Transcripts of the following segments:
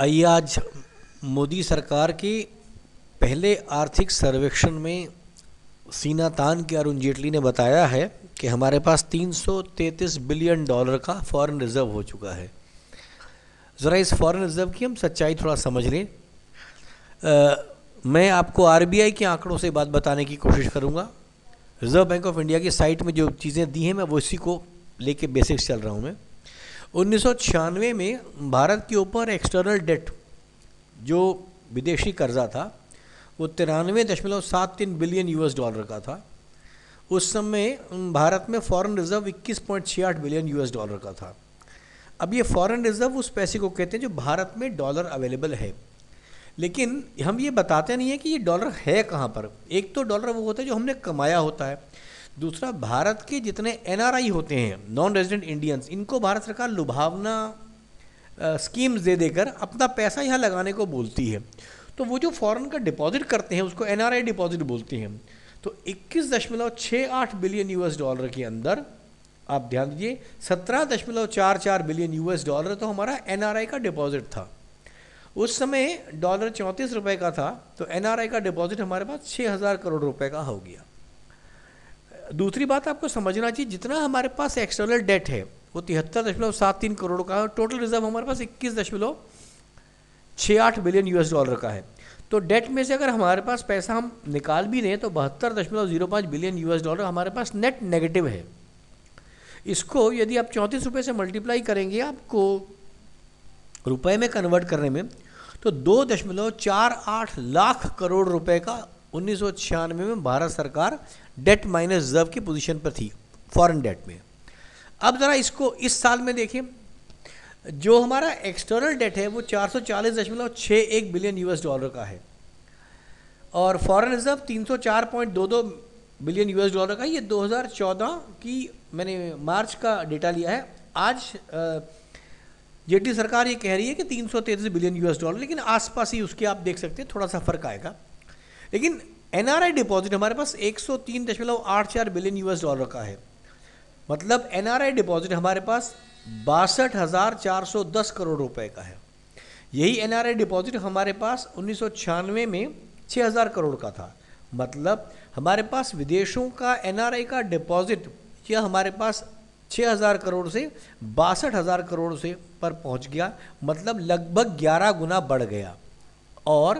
आइए आज मोदी सरकार के पहले आर्थिक सर्वेक्षण में सीना तान के अरुण जेटली ने बताया है कि हमारे पास 333 बिलियन डॉलर का फॉरेन रिजर्व हो चुका है ज़रा इस फॉरेन रिजर्व की हम सच्चाई थोड़ा समझ लें आ, मैं आपको आरबीआई के आंकड़ों से बात बताने की कोशिश करूंगा रिज़र्व बैंक ऑफ इंडिया की साइट में जो चीज़ें दी हैं मैं वो इसी को लेके बेसिक्स चल रहा हूँ मैं उन्नीस में भारत के ऊपर एक्सटर्नल डेट जो विदेशी कर्जा था वो तिरानवे दशमलव सात तीन बिलियन यूएस डॉलर का था उस समय भारत में फॉरेन रिजर्व इक्कीस पॉइंट छियाठ बिलियन यूएस डॉलर का था अब ये फॉरेन रिजर्व उस पैसे को कहते हैं जो भारत में डॉलर अवेलेबल है लेकिन हम ये बताते नहीं हैं कि ये डॉलर है कहाँ पर एक तो डॉलर वो होता है जो हमने कमाया होता है दूसरा भारत के जितने एन होते हैं नॉन रेजिडेंट इंडियंस इनको भारत सरकार लुभावना स्कीम्स दे देकर अपना पैसा यहाँ लगाने को बोलती है तो वो जो फॉरेन का डिपॉजिट करते हैं उसको एन डिपॉजिट बोलती हैं तो इक्कीस दशमलव छः आठ बिलियन यूएस डॉलर के अंदर आप ध्यान दीजिए सत्रह दशमलव चार चार बिलियन यूएस डॉलर तो हमारा एन का डिपॉजिट था उस समय डॉलर चौंतीस रुपए का था तो एन का डिपॉजिट हमारे पास छः हज़ार करोड़ रुपए का हो गया दूसरी बात आपको समझना चाहिए जितना हमारे पास एक्सटर्नल डेट है वो तिहत्तर दशमलव सात तीन करोड़ का है टोटल रिजर्व हमारे पास इक्कीस दशमलव छः आठ बिलियन यूएस डॉलर का है तो डेट में से अगर हमारे पास पैसा हम निकाल भी लें तो बहत्तर दशमलव जीरो पाँच बिलियन यूएस डॉलर हमारे पास नेट नेगेटिव है इसको यदि आप चौंतीस रुपये से मल्टीप्लाई करेंगे आपको रुपए में कन्वर्ट करने में तो दो दशमलव चार आठ लाख करोड़ रुपए का उन्नीस में भारत सरकार डेट माइनस रिजर्व की पोजीशन पर थी फॉरेन डेट में अब ज़रा इसको इस साल में देखिए जो हमारा एक्सटर्नल डेट है वो चार सौ चालीस दशमलव छः एक बिलियन यूएस डॉलर का है और फॉरेन रिजर्व तीन सौ चार पॉइंट दो दो बिलियन यूएस डॉलर का ये 2014 की मैंने मार्च का डेटा लिया है आज जेटली सरकार ये कह रही है कि तीन बिलियन यूएस डॉलर लेकिन आसपास ही उसके आप देख सकते हैं थोड़ा सा फ़र्क आएगा लेकिन एनआरआई डिपॉजिट हमारे पास एक सौ तीन दशमलव आठ चार बिलियन यूएस डॉलर का है मतलब एनआरआई डिपॉजिट हमारे पास बासठ हज़ार चार सौ दस करोड़ रुपए का है यही एनआरआई डिपॉजिट हमारे पास उन्नीस सौ छियानवे में छः हज़ार करोड़ का था मतलब हमारे पास विदेशों का एनआरआई का डिपॉजिट यह हमारे पास छः हज़ार करोड़ से बासठ हज़ार करोड़ से पर पहुंच गया मतलब लगभग ग्यारह गुना बढ़ गया और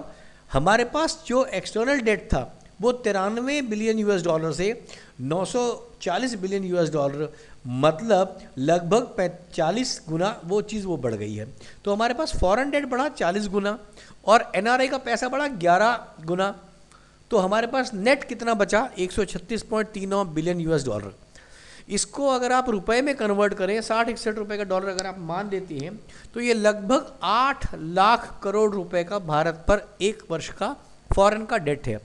हमारे पास जो एक्सटर्नल डेट था वो तिरानवे बिलियन यूएस डॉलर से 940 बिलियन यूएस डॉलर मतलब लगभग 40 गुना वो चीज़ वो बढ़ गई है तो हमारे पास फॉरेन डेट बढ़ा 40 गुना और एनआरआई का पैसा बढ़ा 11 गुना तो हमारे पास नेट कितना बचा एक बिलियन यूएस डॉलर इसको अगर आप रुपए में कन्वर्ट करें साठ इकसठ रुपए का डॉलर अगर आप मान देती हैं तो ये लगभग आठ लाख करोड़ रुपए का भारत पर एक वर्ष का फॉरेन का डेट है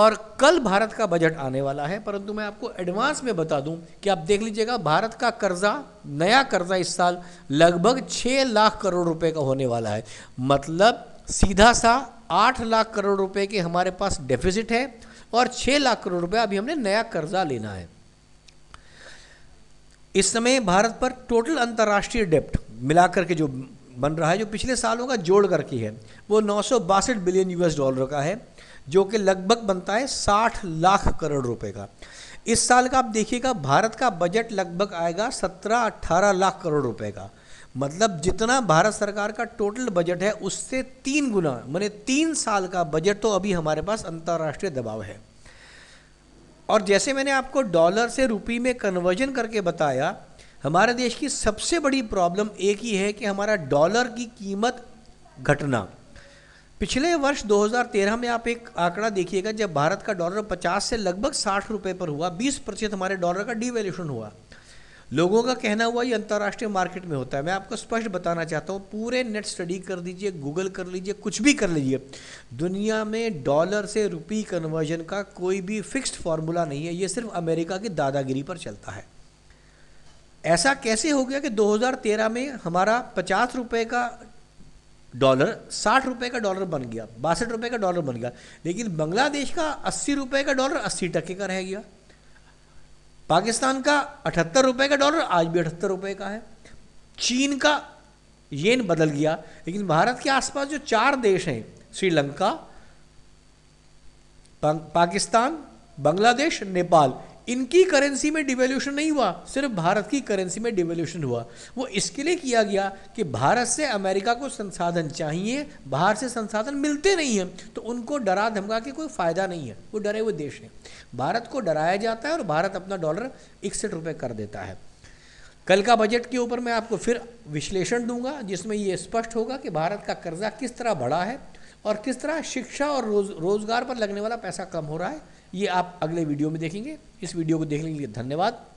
और कल भारत का बजट आने वाला है परंतु मैं आपको एडवांस में बता दूं कि आप देख लीजिएगा भारत का कर्जा नया कर्जा इस साल लगभग छः लाख करोड़ रुपए का होने वाला है मतलब सीधा सा आठ लाख करोड़ रुपए के हमारे पास डेफिसिट है और छः लाख करोड़ रुपए अभी हमने नया कर्जा लेना है इस समय भारत पर टोटल अंतर्राष्ट्रीय डेप्ट मिलाकर के जो बन रहा है जो पिछले सालों का जोड़ करके है वो नौ बिलियन यूएस डॉलर का है जो कि लगभग बनता है 60 लाख करोड़ रुपए का इस साल का आप देखिएगा भारत का बजट लगभग आएगा 17-18 लाख करोड़ रुपए का मतलब जितना भारत सरकार का टोटल बजट है उससे तीन गुना मैंने तीन साल का बजट तो अभी हमारे पास अंतर्राष्ट्रीय दबाव है और जैसे मैंने आपको डॉलर से रुपी में कन्वर्जन करके बताया हमारे देश की सबसे बड़ी प्रॉब्लम एक ही है कि हमारा डॉलर की कीमत घटना पिछले वर्ष 2013 में आप एक आंकड़ा देखिएगा जब भारत का डॉलर 50 से लगभग 60 रुपए पर हुआ 20 प्रतिशत हमारे डॉलर का डिवेल्यूशन हुआ लोगों का कहना हुआ ये अंतर्राष्ट्रीय मार्केट में होता है मैं आपको स्पष्ट बताना चाहता हूँ पूरे नेट स्टडी कर दीजिए गूगल कर लीजिए कुछ भी कर लीजिए दुनिया में डॉलर से रुपी कन्वर्जन का कोई भी फिक्स्ड फार्मूला नहीं है ये सिर्फ अमेरिका की दादागिरी पर चलता है ऐसा कैसे हो गया कि 2013 में हमारा पचास रुपये का डॉलर साठ रुपये का डॉलर बन गया बासठ रुपये का डॉलर बन गया लेकिन बांग्लादेश का अस्सी रुपये का डॉलर अस्सी टके का रह गया पाकिस्तान का अठहत्तर रुपए का डॉलर आज भी अठहत्तर रुपए का है चीन का येन बदल गया लेकिन भारत के आसपास जो चार देश हैं श्रीलंका पाकिस्तान बांग्लादेश नेपाल इनकी करेंसी में डिवेल्यूशन नहीं हुआ सिर्फ भारत की करेंसी में डिवेल्यूशन हुआ वो इसके लिए किया गया कि भारत से अमेरिका को संसाधन चाहिए बाहर से संसाधन मिलते नहीं हैं तो उनको डरा धमका के कोई फ़ायदा नहीं है वो डरे हुए देश हैं भारत को डराया जाता है और भारत अपना डॉलर इकसठ रुपये कर देता है कल का बजट के ऊपर मैं आपको फिर विश्लेषण दूंगा जिसमें ये स्पष्ट होगा कि भारत का कर्जा किस तरह बढ़ा है और किस तरह शिक्षा और रोज रोजगार पर लगने वाला पैसा कम हो रहा है ये आप अगले वीडियो में देखेंगे इस वीडियो को देखने के लिए धन्यवाद